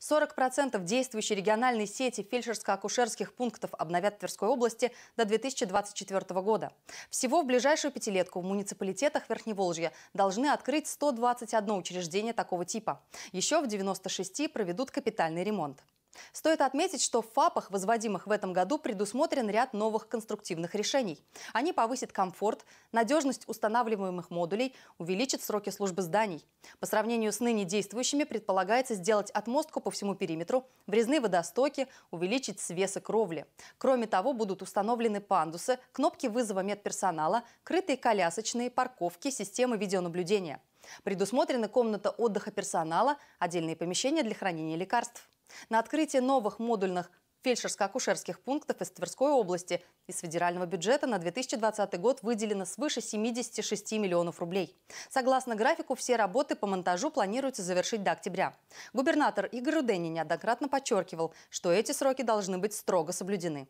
40% действующей региональной сети фельдшерско-акушерских пунктов обновят в Тверской области до 2024 года. Всего в ближайшую пятилетку в муниципалитетах Верхневолжья должны открыть 121 учреждение такого типа. Еще в 96 проведут капитальный ремонт. Стоит отметить, что в ФАПах, возводимых в этом году, предусмотрен ряд новых конструктивных решений. Они повысят комфорт, надежность устанавливаемых модулей, увеличат сроки службы зданий. По сравнению с ныне действующими предполагается сделать отмостку по всему периметру, врезные водостоки, увеличить свесы кровли. Кроме того, будут установлены пандусы, кнопки вызова медперсонала, крытые колясочные, парковки, системы видеонаблюдения. Предусмотрена комната отдыха персонала, отдельные помещения для хранения лекарств. На открытие новых модульных фельдшерско-акушерских пунктов из Тверской области из федерального бюджета на 2020 год выделено свыше 76 миллионов рублей. Согласно графику, все работы по монтажу планируется завершить до октября. Губернатор Игорь Рудени неоднократно подчеркивал, что эти сроки должны быть строго соблюдены.